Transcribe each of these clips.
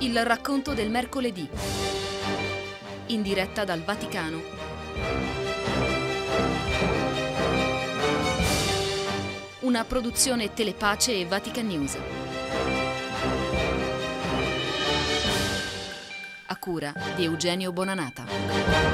Il racconto del mercoledì. In diretta dal Vaticano. Una produzione Telepace e Vatican News. A cura di Eugenio Bonanata.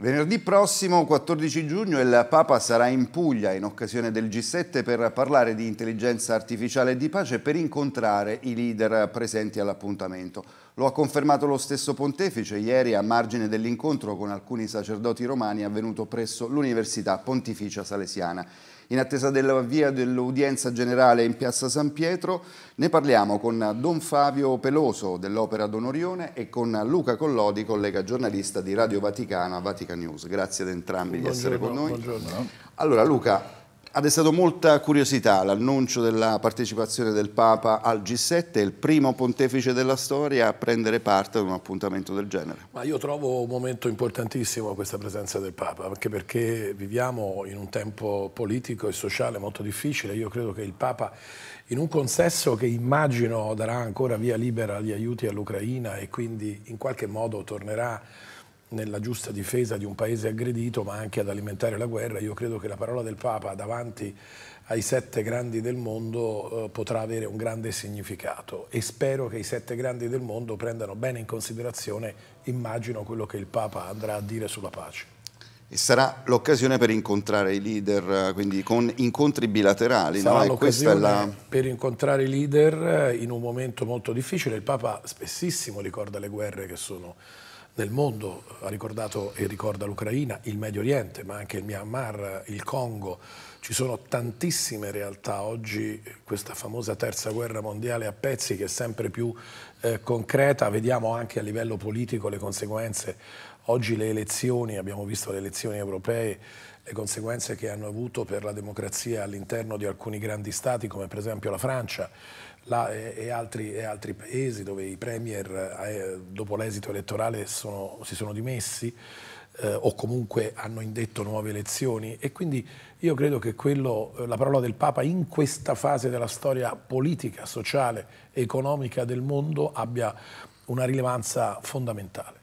Venerdì prossimo, 14 giugno, il Papa sarà in Puglia in occasione del G7 per parlare di intelligenza artificiale e di pace per incontrare i leader presenti all'appuntamento. Lo ha confermato lo stesso pontefice ieri a margine dell'incontro con alcuni sacerdoti romani avvenuto presso l'Università Pontificia Salesiana in attesa dell'avvio dell'udienza generale in piazza San Pietro. Ne parliamo con Don Fabio Peloso dell'Opera Donorione e con Luca Collodi, collega giornalista di Radio Vaticana, Vatican News. Grazie ad entrambi buongiorno, di essere con noi. Buongiorno. Allora Luca, ha destato molta curiosità l'annuncio della partecipazione del Papa al G7, il primo pontefice della storia a prendere parte ad un appuntamento del genere. Ma io trovo un momento importantissimo questa presenza del Papa, anche perché viviamo in un tempo politico e sociale molto difficile. Io credo che il Papa, in un consesso che immagino darà ancora via libera agli aiuti all'Ucraina e quindi in qualche modo tornerà a nella giusta difesa di un paese aggredito ma anche ad alimentare la guerra. Io credo che la parola del Papa davanti ai sette grandi del mondo eh, potrà avere un grande significato e spero che i sette grandi del mondo prendano bene in considerazione, immagino, quello che il Papa andrà a dire sulla pace. E sarà l'occasione per incontrare i leader, eh, quindi con incontri bilaterali. Sarà no? l'occasione la... per incontrare i leader eh, in un momento molto difficile. Il Papa spessissimo ricorda le guerre che sono nel mondo, ha ricordato e ricorda l'Ucraina, il Medio Oriente, ma anche il Myanmar, il Congo. Ci sono tantissime realtà oggi, questa famosa terza guerra mondiale a pezzi che è sempre più eh, concreta, vediamo anche a livello politico le conseguenze. Oggi le elezioni, abbiamo visto le elezioni europee, le conseguenze che hanno avuto per la democrazia all'interno di alcuni grandi stati come per esempio la Francia là e, e, altri, e, altri, paesi dove i premier eh, dopo l'esito elettorale sono, si sono dimessi eh, o comunque hanno indetto nuove elezioni e quindi io credo che quello, eh, la parola del Papa in questa fase della storia politica, sociale, economica del mondo abbia una rilevanza fondamentale.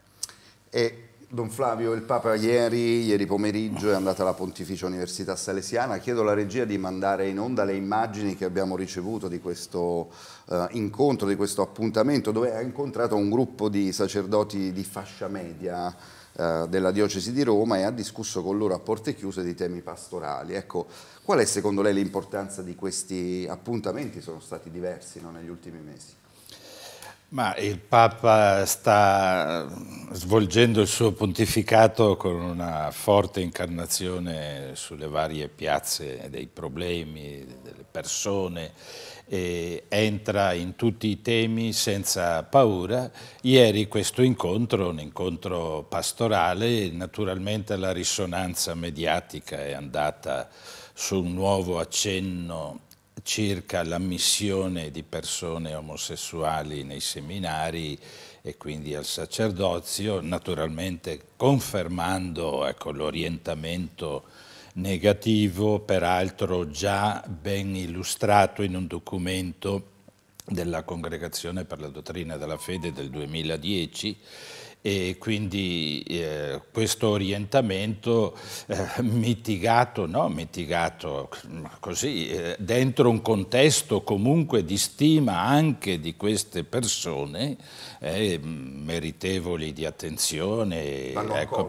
E Don Flavio, il Papa ieri, ieri, pomeriggio è andato alla Pontificia Università Salesiana, chiedo alla regia di mandare in onda le immagini che abbiamo ricevuto di questo eh, incontro, di questo appuntamento dove ha incontrato un gruppo di sacerdoti di fascia media eh, della diocesi di Roma e ha discusso con loro a porte chiuse di temi pastorali. Ecco, qual è secondo lei l'importanza di questi appuntamenti? Sono stati diversi no, negli ultimi mesi. Ma il Papa sta svolgendo il suo pontificato con una forte incarnazione sulle varie piazze dei problemi, delle persone, entra in tutti i temi senza paura. Ieri questo incontro, un incontro pastorale, naturalmente la risonanza mediatica è andata su un nuovo accenno circa l'ammissione di persone omosessuali nei seminari e quindi al sacerdozio, naturalmente confermando ecco, l'orientamento negativo, peraltro già ben illustrato in un documento della Congregazione per la Dottrina della Fede del 2010 e quindi eh, questo orientamento eh, mitigato, no? mitigato così, eh, dentro un contesto comunque di stima anche di queste persone eh, meritevoli di attenzione, da, ecco,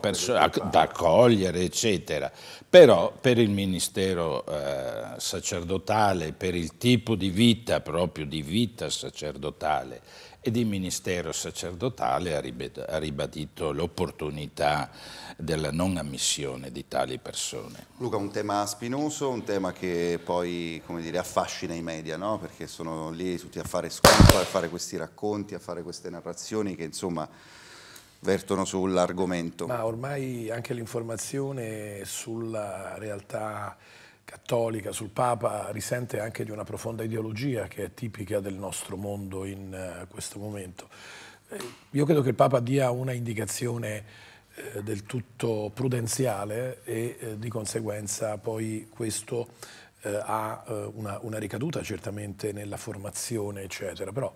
da accogliere, eccetera. Però per il ministero eh, sacerdotale, per il tipo di vita, proprio di vita sacerdotale, ed il Ministero sacerdotale ha ribadito l'opportunità della non ammissione di tali persone. Luca, un tema spinoso, un tema che poi dire, affascina i media, no? perché sono lì tutti a fare scopa, a fare questi racconti, a fare queste narrazioni che insomma vertono sull'argomento. Ma ormai anche l'informazione sulla realtà cattolica sul Papa risente anche di una profonda ideologia che è tipica del nostro mondo in uh, questo momento. Eh, io credo che il Papa dia una indicazione eh, del tutto prudenziale e eh, di conseguenza poi questo ha una, una, ricaduta certamente nella formazione eccetera, però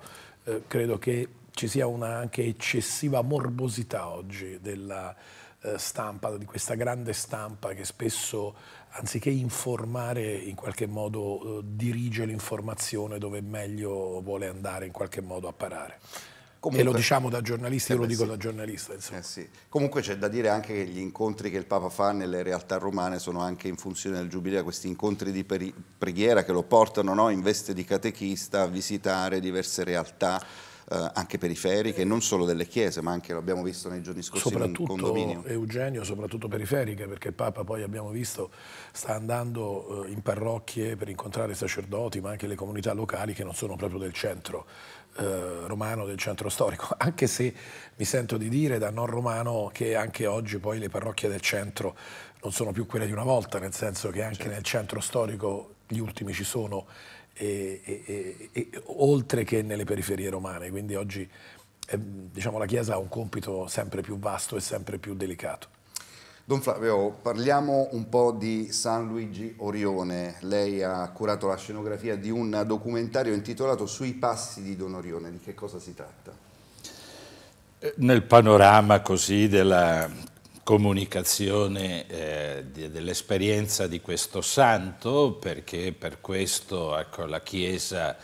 credo che ci sia una anche eccessiva morbosità oggi della eh, stampa, di questa grande stampa che spesso, anziché informare, in qualche modo eh, dirige l'informazione dove meglio vuole andare in qualche modo a parare. Comunque, e lo diciamo da giornalista, eh io lo eh dico sì. da giornalista. Eh sì. Comunque c'è da dire anche che gli incontri che il Papa fa nelle realtà romane sono anche in funzione del Giubileo, questi incontri di preghiera che lo portano no, in veste di catechista a visitare diverse realtà eh, anche periferiche, non solo delle chiese, ma anche lo abbiamo visto nei giorni scorsi soprattutto in un condominio. Eugenio, soprattutto periferiche, perché il Papa poi abbiamo visto sta andando eh, in parrocchie per incontrare i sacerdoti, ma anche le comunità locali che non sono proprio del centro eh, romano del centro storico, anche se mi sento di dire da non romano che anche oggi poi le parrocchie del centro non sono più quelle di una volta, nel senso che anche certo. nel centro storico gli ultimi ci sono e, e, e, oltre che nelle periferie romane. Quindi oggi eh, diciamo, la Chiesa ha un compito sempre più vasto e sempre più delicato. Don Flavio, parliamo un po' di San Luigi Orione. Lei ha curato la scenografia di un documentario intitolato Sui passi di Don Orione. Di che cosa si tratta? Eh, nel panorama così della comunicazione eh, dell'esperienza di questo santo, perché per questo ecco, la Chiesa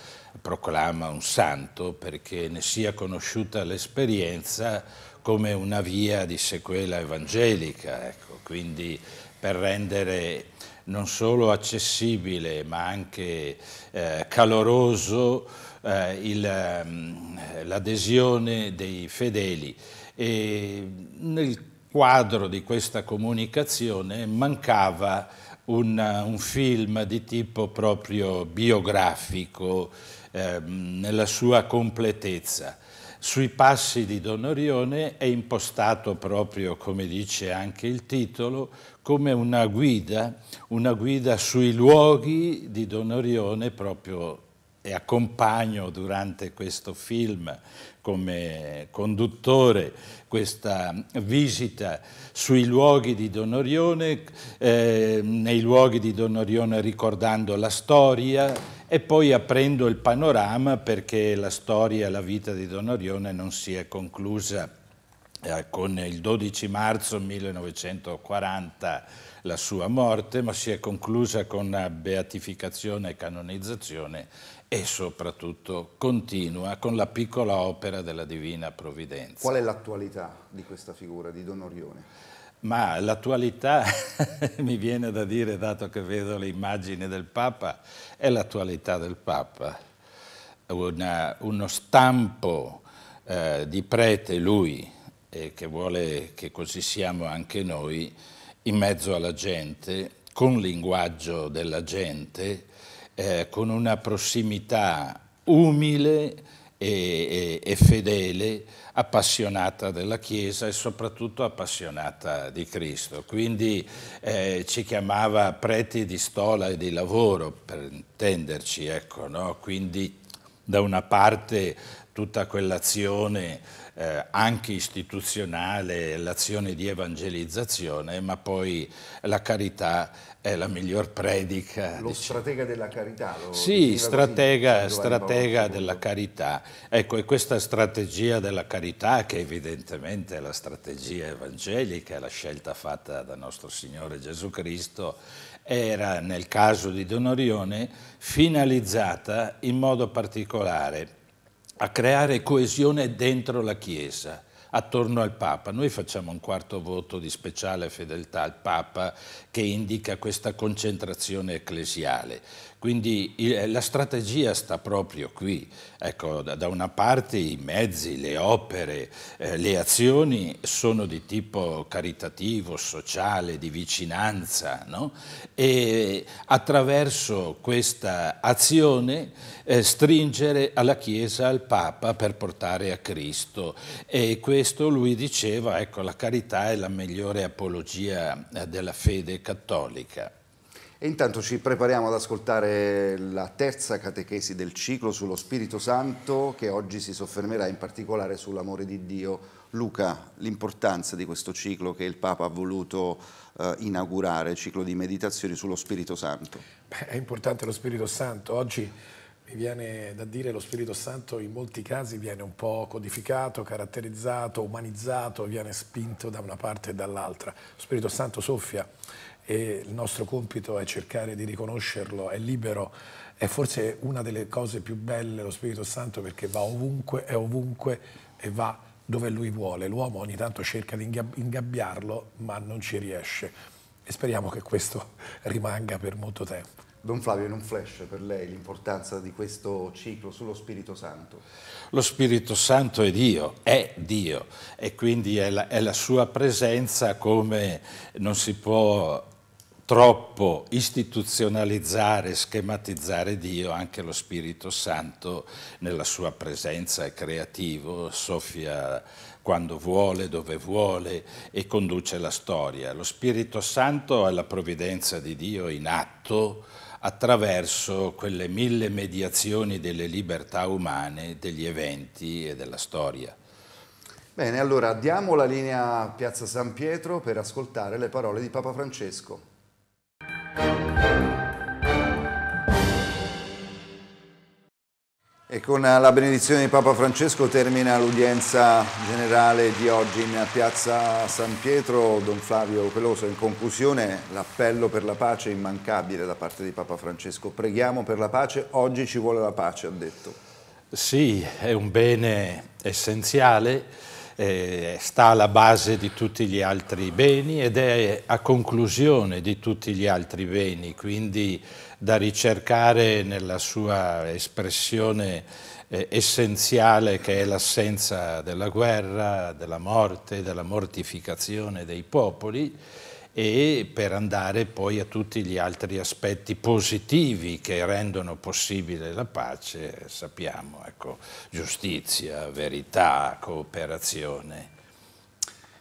proclama un santo, perché ne sia conosciuta l'esperienza come una via di sequela evangelica, ecco, quindi per rendere non solo accessibile ma anche eh, caloroso eh, ehm, l'adesione dei fedeli. E nel quadro di questa comunicazione mancava un, un film di tipo proprio biografico eh, nella sua completezza. Sui passi di Don Orione è impostato proprio, come dice anche il titolo, come una guida, una guida sui luoghi di Don Orione proprio e accompagno durante questo film come conduttore questa visita sui luoghi di Don Orione, eh, nei luoghi di Don Orione ricordando la storia e poi aprendo il panorama perché la storia, la vita di Don Orione non si è conclusa eh, con il 12 marzo 1940 la sua morte, ma si è conclusa con la beatificazione e canonizzazione e soprattutto continua con la piccola opera della Divina Provvidenza. Qual è l'attualità di questa figura di Don Orione? Ma l'attualità, mi viene da dire, dato che vedo le immagini del Papa, è l'attualità del Papa. Una, uno stampo eh, di prete lui, eh, che vuole che così siamo anche noi, in mezzo alla gente, con linguaggio della gente, eh, con una prossimità umile e, e, e fedele, appassionata della Chiesa e soprattutto appassionata di Cristo. Quindi eh, ci chiamava preti di stola e di lavoro, per intenderci, ecco, no? quindi da una parte tutta quell'azione eh, anche istituzionale, l'azione di evangelizzazione, ma poi la carità è la miglior predica. Lo diciamo. stratega della carità. Lo sì, stratega, così, stratega della carità. Ecco, è questa strategia della carità, che evidentemente è la strategia evangelica, è la scelta fatta da nostro Signore Gesù Cristo, era, nel caso di Don Orione, finalizzata in modo particolare a creare coesione dentro la Chiesa, attorno al Papa. Noi facciamo un quarto voto di speciale fedeltà al Papa che indica questa concentrazione ecclesiale. Quindi il, eh, la strategia sta proprio qui. Ecco, da, da una parte i mezzi, le opere, eh, le azioni sono di tipo caritativo, sociale, di vicinanza no? e attraverso questa azione eh, stringere alla Chiesa, al Papa per portare a Cristo. E questo lui diceva, ecco, la carità è la migliore apologia eh, della fede cattolica. E intanto ci prepariamo ad ascoltare la terza catechesi del ciclo sullo Spirito Santo che oggi si soffermerà in particolare sull'amore di Dio. Luca, l'importanza di questo ciclo che il Papa ha voluto eh, inaugurare, ciclo di meditazioni sullo Spirito Santo. Beh, è importante lo Spirito Santo. Oggi mi viene da dire che lo Spirito Santo in molti casi viene un po' codificato, caratterizzato, umanizzato, viene spinto da una parte e dall'altra. Lo Spirito Santo soffia e il nostro compito è cercare di riconoscerlo, è libero, è forse una delle cose più belle lo Spirito Santo perché va ovunque, è ovunque e va dove lui vuole. L'uomo ogni tanto cerca di ingabbiarlo ma non ci riesce e speriamo che questo rimanga per molto tempo. Don Flavio, in un flash per lei l'importanza di questo ciclo sullo Spirito Santo. Lo Spirito Santo è Dio, è Dio e quindi è la, è la sua presenza come non si può troppo istituzionalizzare, schematizzare Dio, anche lo Spirito Santo nella sua presenza è creativo, soffia quando vuole, dove vuole e conduce la storia. Lo Spirito Santo è la provvidenza di Dio in atto attraverso quelle mille mediazioni delle libertà umane, degli eventi e della storia. Bene, allora diamo la linea a Piazza San Pietro per ascoltare le parole di Papa Francesco. E con eh, la benedizione di Papa Francesco termina l'udienza generale di oggi in piazza San Pietro. Don Flavio Peloso, in conclusione l'appello per la pace immancabile da parte di Papa Francesco. Preghiamo per la pace, oggi ci vuole la pace, ha detto. Sì, è un bene essenziale eh, sta alla base di tutti gli altri beni ed è a conclusione di tutti gli altri beni, quindi da ricercare nella sua espressione eh, essenziale che è l'assenza della guerra, della morte, della mortificazione dei popoli e per andare poi a tutti gli altri aspetti positivi che rendono possibile la pace, sappiamo, ecco, giustizia, verità, cooperazione.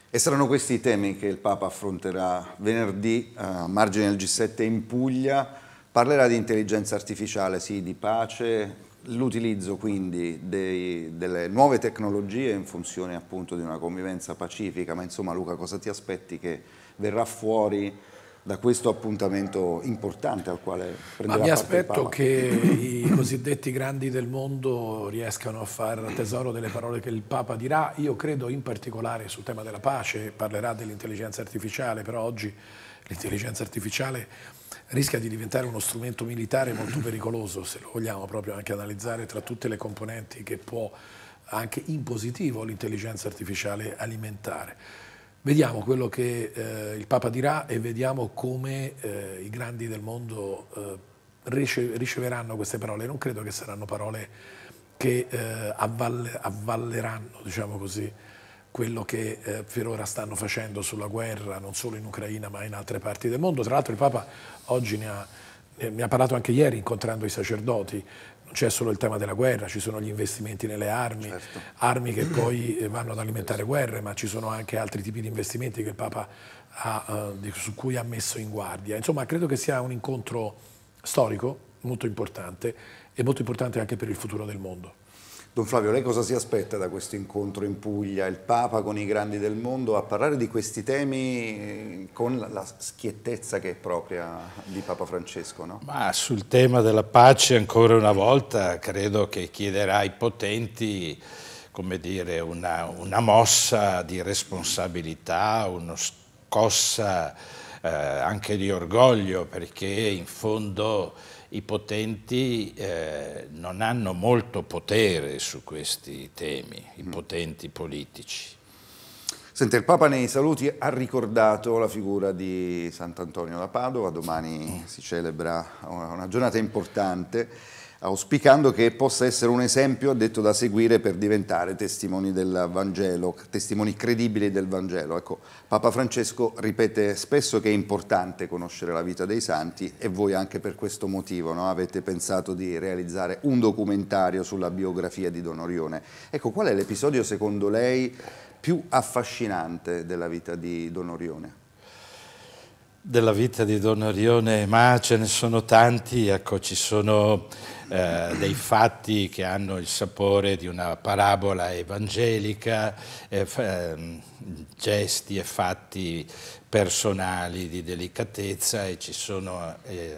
E saranno questi i temi che il Papa affronterà venerdì eh, a margine del G7 in Puglia. Parlerà di intelligenza artificiale, sì, di pace, l'utilizzo quindi dei, delle nuove tecnologie in funzione appunto di una convivenza pacifica, ma insomma Luca cosa ti aspetti che verrà fuori da questo appuntamento importante al quale prenderà Ma mi aspetto che i cosiddetti grandi del mondo riescano a far tesoro delle parole che il Papa dirà. Io credo in particolare sul tema della pace, parlerà dell'intelligenza artificiale, però oggi l'intelligenza artificiale rischia di diventare uno strumento militare molto pericoloso, se lo vogliamo proprio anche analizzare tra tutte le componenti che può anche in positivo l'intelligenza artificiale alimentare. Vediamo quello che eh, il Papa dirà e vediamo come eh, i grandi del mondo eh, riceveranno queste parole. Non credo che saranno parole che eh, avval avvalleranno, diciamo così, quello che eh, per ora stanno facendo sulla guerra, non solo in Ucraina ma in altre parti del mondo. Tra l'altro il Papa oggi ne ha, ne ha parlato anche ieri incontrando i sacerdoti c'è solo il tema della guerra, ci sono gli investimenti nelle armi, certo. armi che poi eh, vanno ad alimentare guerre, ma ci sono anche altri tipi di investimenti che il Papa ha, eh, su cui ha messo in guardia. Insomma, credo che sia un incontro storico molto importante e molto importante anche per il futuro del mondo. Don Flavio, lei cosa si aspetta da questo incontro in Puglia? Il Papa con i grandi del mondo a parlare di questi temi eh, con la schiettezza che è propria di Papa Francesco, no? Ma sul tema della pace ancora una volta credo che chiederà ai potenti come dire, una, una mossa di responsabilità, una scossa eh, anche di orgoglio perché in fondo i potenti eh, non hanno molto potere su questi temi, i mm. potenti politici. Senta, il Papa nei saluti ha ricordato la figura di Sant'Antonio da Padova, domani mm. si celebra una giornata importante auspicando che possa essere un esempio, ha detto, da seguire per diventare testimoni del Vangelo, testimoni credibili del Vangelo. Ecco, Papa Francesco ripete spesso che è importante conoscere la vita dei santi e voi anche per questo motivo no? avete pensato di realizzare un documentario sulla biografia di Don Orione. Ecco, qual è l'episodio secondo lei più affascinante della vita di Don Orione? della vita di Don Orione, ma ce ne sono tanti, ecco, ci sono eh, dei fatti che hanno il sapore di una parabola evangelica, eh, eh, gesti e fatti personali di delicatezza e ci sono eh,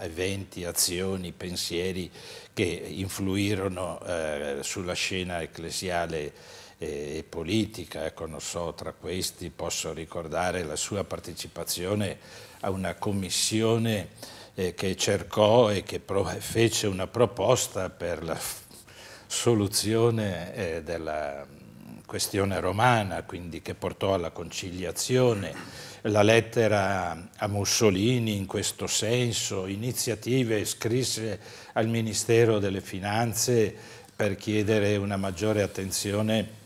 eventi, azioni, pensieri che influirono eh, sulla scena ecclesiale e politica, ecco, non so, tra questi posso ricordare la sua partecipazione a una commissione eh, che cercò e che fece una proposta per la soluzione eh, della mm, questione romana, quindi che portò alla conciliazione, la lettera a Mussolini in questo senso, iniziative scrisse al Ministero delle Finanze per chiedere una maggiore attenzione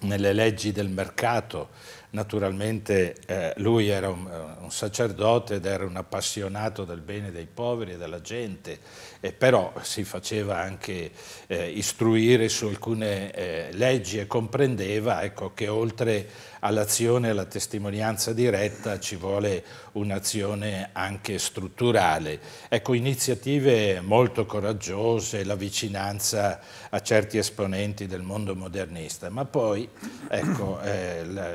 nelle leggi del mercato. Naturalmente eh, lui era un, eh, un, sacerdote ed era un appassionato del bene dei poveri e della gente, eh, però si faceva anche eh, istruire su alcune eh, leggi e comprendeva ecco, che oltre all'azione, alla testimonianza diretta ci vuole un'azione anche strutturale. Ecco, iniziative molto coraggiose, la vicinanza a certi esponenti del mondo modernista, ma poi ecco, eh, la,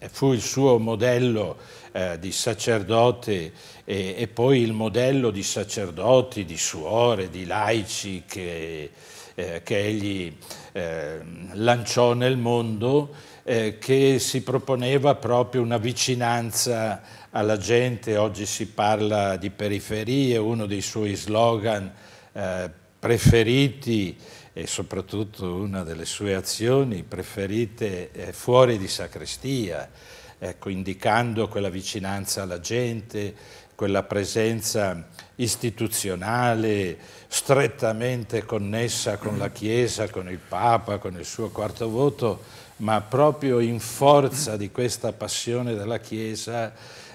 eh, fu il suo modello eh, di sacerdote e, e, poi il modello di sacerdoti, di suore, di laici che, eh, che egli eh, lanciò nel mondo eh, che si proponeva proprio una vicinanza alla gente, oggi si parla di periferie, uno dei suoi slogan eh, preferiti e soprattutto una delle sue azioni preferite eh, fuori di sacrestia, ecco, indicando quella vicinanza alla gente, quella presenza istituzionale strettamente connessa con la Chiesa, con il Papa, con il suo quarto voto, ma proprio in forza di questa passione della Chiesa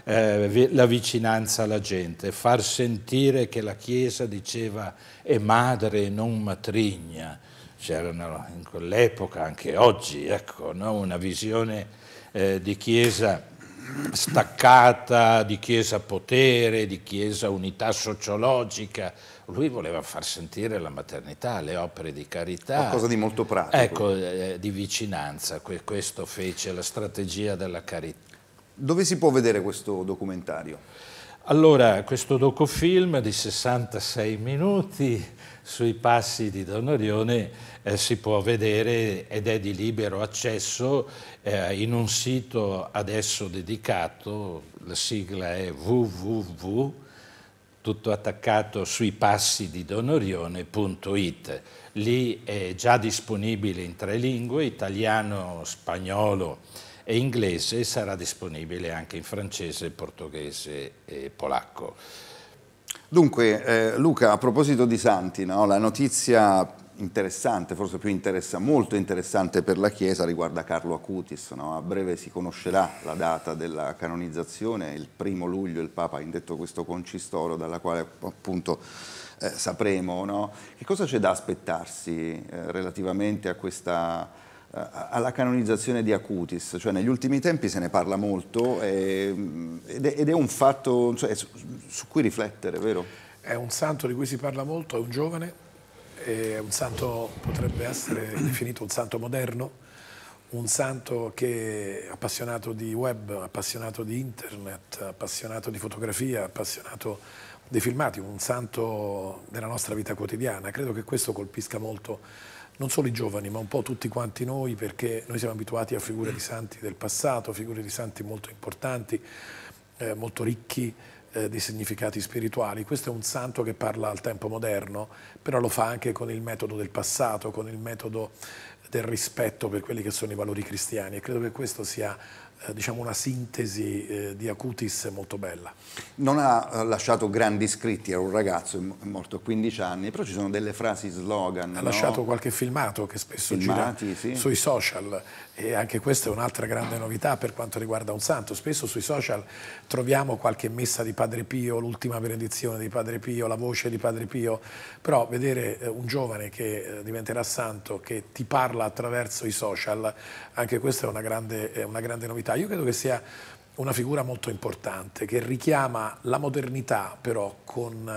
eh, la vicinanza alla gente, far sentire che la Chiesa diceva è madre e non matrigna. C'erano in quell'epoca, anche oggi, ecco, no? una visione eh, di Chiesa staccata, di Chiesa potere, di Chiesa unità sociologica, lui voleva far sentire la maternità, le opere di carità. Qualcosa di molto pratico. Ecco, eh, di vicinanza, que questo fece la strategia della carità. Dove si può vedere questo documentario? Allora, questo docufilm di 66 minuti sui passi di Don Orione eh, si può vedere ed è di libero accesso eh, in un sito adesso dedicato, la sigla è www tutto attaccato sui passi di donorione.it. Lì è già disponibile in tre lingue, italiano, spagnolo e inglese e sarà disponibile anche in francese, portoghese e polacco. Dunque eh, Luca, a proposito di Santi, no? la notizia interessante, forse più interessa, molto interessante per la Chiesa riguarda Carlo Acutis. No? A breve si conoscerà la data della canonizzazione, il primo luglio il Papa ha indetto questo concistoro dalla quale appunto eh, sapremo. No? Che cosa c'è da aspettarsi eh, relativamente a questa eh, alla canonizzazione di Acutis, cioè negli ultimi tempi se ne parla molto eh, ed, è, ed, è, un fatto cioè, su, su cui riflettere, vero? È un santo di cui si parla molto, è un giovane, è un santo, potrebbe essere definito un santo moderno, un santo che è appassionato di web, appassionato di internet, appassionato di fotografia, appassionato dei filmati, un santo della nostra vita quotidiana. Credo che questo colpisca molto non solo i giovani, ma un po' tutti quanti noi, perché noi siamo abituati a figure di santi del passato, figure di santi molto importanti, eh, molto ricchi, eh, di significati spirituali. Questo è un santo che parla al tempo moderno, però lo fa anche con il metodo del passato, con il metodo del rispetto per quelli che sono i valori cristiani e credo che questo sia eh, diciamo una sintesi eh, di Acutis molto bella. Non ha eh, lasciato grandi scritti, era un ragazzo è morto a 15 anni, però ci sono delle frasi slogan. Ha no? lasciato qualche filmato che spesso Filmati, gira sì. sui social e anche questa è un'altra grande novità per quanto riguarda un santo. Spesso sui social troviamo qualche messa di Padre Pio, l'ultima benedizione di Padre Pio, la voce di Padre Pio, però vedere eh, un giovane che eh, diventerà santo, che ti parla attraverso i social, anche questa è una grande, è una grande novità. Io credo che sia una figura molto importante che richiama la modernità però con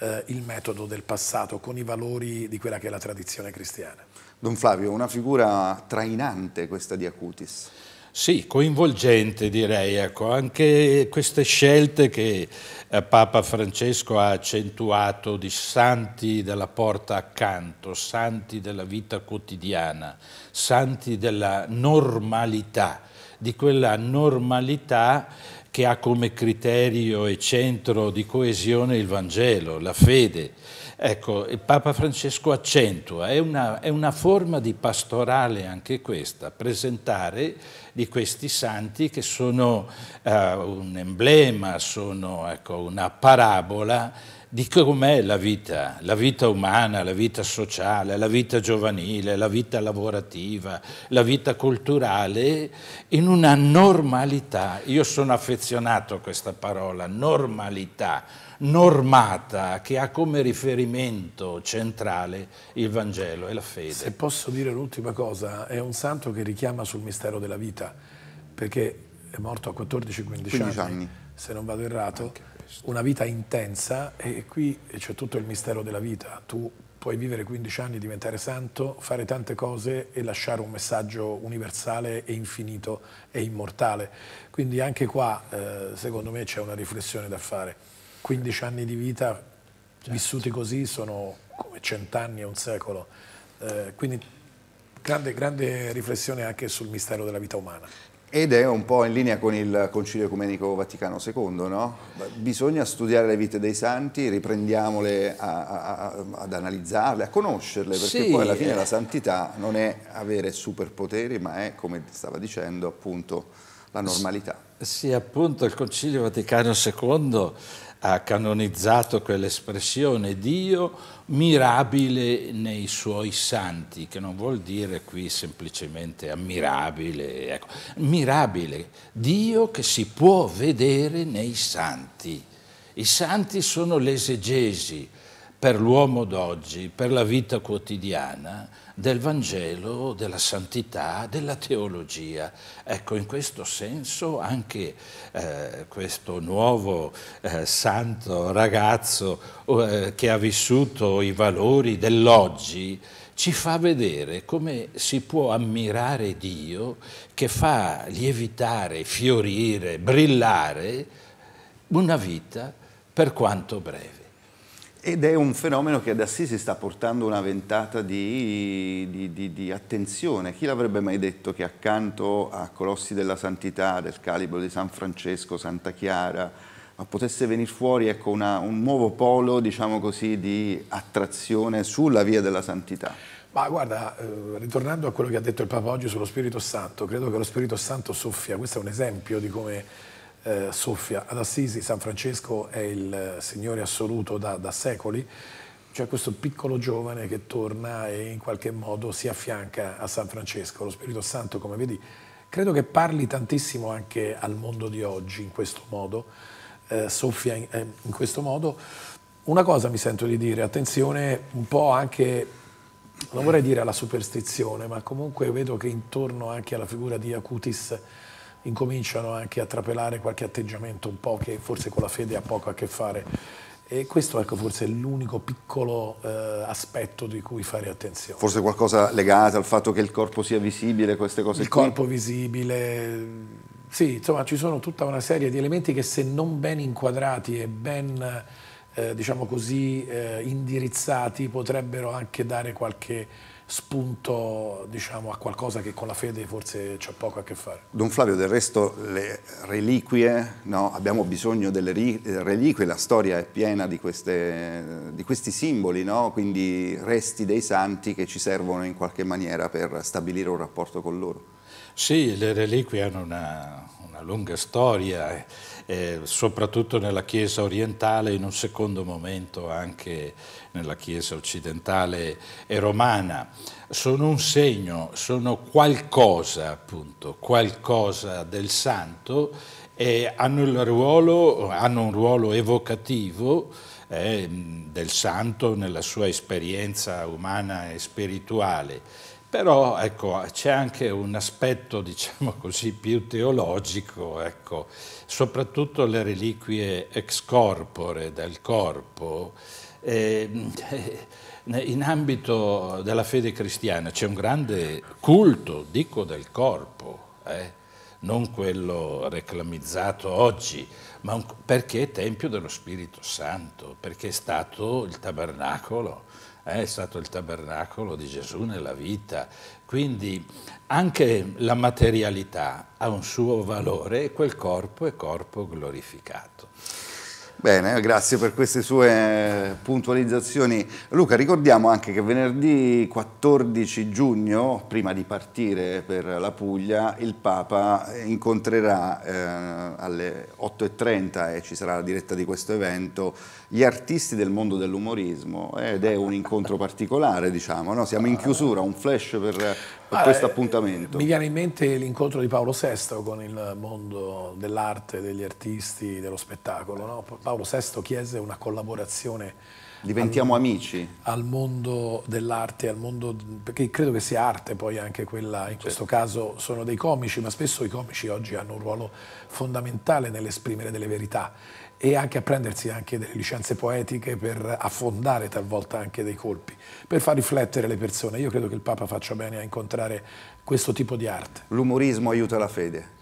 eh, il metodo del passato, con i valori di quella che è la tradizione cristiana. Don Flavio, una figura trainante questa di Acutis. Sì, coinvolgente direi, ecco. anche queste scelte che eh, Papa Francesco ha accentuato di santi della porta accanto, santi della vita quotidiana, santi della normalità, di quella normalità che ha come criterio e centro di coesione il Vangelo, la fede. Ecco, il Papa Francesco accentua, è una, è una forma di pastorale anche questa, presentare di questi santi che sono uh, un emblema, sono ecco, una parabola di com'è la vita, la vita umana, la vita sociale, la vita giovanile, la vita lavorativa, la vita culturale, in una normalità. Io sono affezionato a questa parola, normalità normata che ha come riferimento centrale il Vangelo e la fede. Se posso dire l'ultima cosa, è un santo che richiama sul mistero della vita, perché è morto a 14-15 anni, anni, se non vado errato, una vita intensa e qui c'è tutto il mistero della vita. Tu puoi vivere 15 anni, diventare santo, fare tante cose e lasciare un messaggio universale e infinito e immortale. Quindi anche qua, eh, secondo me, c'è una riflessione da fare. 15 anni di vita certo. vissuti così sono come cent'anni e un secolo. Eh, quindi grande, grande riflessione anche sul mistero della vita umana. Ed è un po' in linea con il Concilio Ecumenico Vaticano II, no? Bisogna studiare le vite dei santi, riprendiamole a, a, ad analizzarle, a conoscerle, perché sì. poi alla fine la santità non è avere superpoteri, ma è, come stava dicendo, appunto la normalità. Sì, appunto il Concilio Vaticano II ha canonizzato quell'espressione Dio mirabile nei suoi santi, che non vuol dire qui semplicemente ammirabile, ecco. mirabile, Dio che si può vedere nei santi. I santi sono l'esegesi, per l'uomo d'oggi, per la vita quotidiana, del Vangelo, della santità, della teologia. Ecco, in questo senso anche eh, questo nuovo eh, santo ragazzo eh, che ha vissuto i valori dell'oggi ci fa vedere come si può ammirare Dio che fa lievitare, fiorire, brillare una vita per quanto breve. Ed è un fenomeno che ad Assisi sta portando una ventata di, di, di, di attenzione. Chi l'avrebbe mai detto che accanto a colossi della santità, del calibro di San Francesco, Santa Chiara, potesse venire fuori ecco, una, un nuovo polo diciamo così, di attrazione sulla via della santità? Ma guarda, eh, ritornando a quello che ha detto il Papa oggi sullo Spirito Santo, credo che lo Spirito Santo soffia, questo è un esempio di come eh, soffia. Ad Assisi San Francesco è il eh, Signore assoluto da, da secoli, cioè questo piccolo giovane che torna e in qualche modo si affianca a San Francesco. Lo Spirito Santo, come vedi, credo che parli tantissimo anche al mondo di oggi in questo modo, eh, soffia in, eh, in questo modo. Una cosa mi sento di dire, attenzione un po' anche non vorrei dire alla superstizione, ma comunque vedo che intorno anche alla figura di Acutis incominciano anche a trapelare qualche atteggiamento un po' che forse con la fede ha poco a che fare. E questo ecco, forse è l'unico piccolo eh, aspetto di cui fare attenzione. Forse qualcosa legato al fatto che il corpo sia visibile, queste cose il qui? Il corpo visibile, sì, insomma ci sono tutta una serie di elementi che se non ben inquadrati e ben, eh, diciamo così, eh, indirizzati potrebbero anche dare qualche spunto diciamo, a qualcosa che con la fede forse c'è poco a che fare. Don Flavio, del resto le reliquie, no? abbiamo bisogno delle eh, reliquie, la storia è piena di, queste, di questi simboli, no? quindi resti dei santi che ci servono in qualche maniera per stabilire un rapporto con loro. Sì, le reliquie hanno una, una lunga storia, eh, eh, soprattutto nella Chiesa orientale, in un secondo momento anche nella Chiesa occidentale e romana. Sono un segno, sono qualcosa appunto, qualcosa del santo e hanno, ruolo, hanno un ruolo evocativo eh, del santo nella sua esperienza umana e spirituale però ecco, c'è anche un aspetto, diciamo così, più teologico, ecco, soprattutto le reliquie ex corpore del corpo. Ehm, in ambito della fede cristiana c'è un grande culto, dico, del corpo, eh? non quello reclamizzato oggi, ma un, perché è Tempio dello Spirito Santo, perché è stato il tabernacolo è stato il tabernacolo di Gesù nella vita. Quindi anche la materialità ha un suo valore e quel corpo è corpo glorificato. Bene, grazie per queste sue puntualizzazioni. Luca, ricordiamo anche che venerdì 14 giugno, prima di partire per la Puglia, il Papa incontrerà eh, alle 8.30 e ci sarà la diretta di questo evento gli artisti del mondo dell'umorismo ed è un incontro particolare, diciamo, no? siamo in chiusura, un flash per, per ah, questo eh, appuntamento. Mi viene in mente l'incontro di Paolo VI con il mondo dell'arte, degli artisti, dello spettacolo. No? Paolo VI chiese una collaborazione Diventiamo al, amici. Al mondo dell'arte, al mondo, perché credo che sia arte poi anche quella, in certo. questo caso sono dei comici, ma spesso i comici oggi hanno un ruolo fondamentale nell'esprimere delle verità e anche a prendersi anche delle licenze poetiche per affondare talvolta anche dei colpi, per far riflettere le persone. Io credo che il Papa faccia bene a incontrare questo tipo di arte. L'umorismo aiuta la fede.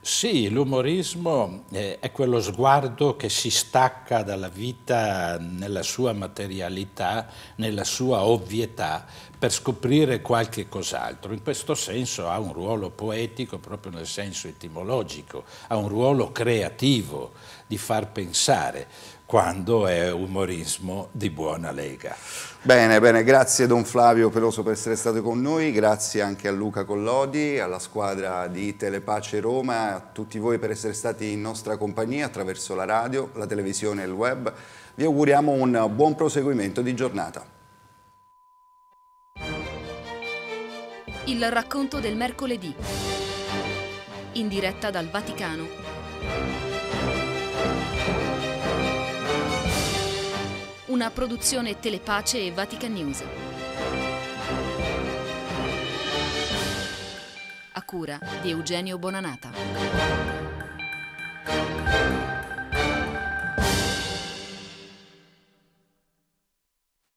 Sì, l'umorismo eh, è quello sguardo che si stacca dalla vita nella sua materialità, nella sua ovvietà, per scoprire qualche cos'altro. In questo senso ha un ruolo poetico proprio nel senso etimologico, ha un ruolo creativo di far pensare quando è umorismo di buona lega. Bene, bene, grazie Don Flavio Peloso per essere stato con noi, grazie anche a Luca Collodi, alla squadra di Telepace Roma, a tutti voi per essere stati in nostra compagnia attraverso la radio, la televisione e il web. Vi auguriamo un buon proseguimento di giornata. Il racconto del mercoledì. In diretta dal Vaticano. Una produzione Telepace e Vatican News. A cura di Eugenio Bonanata.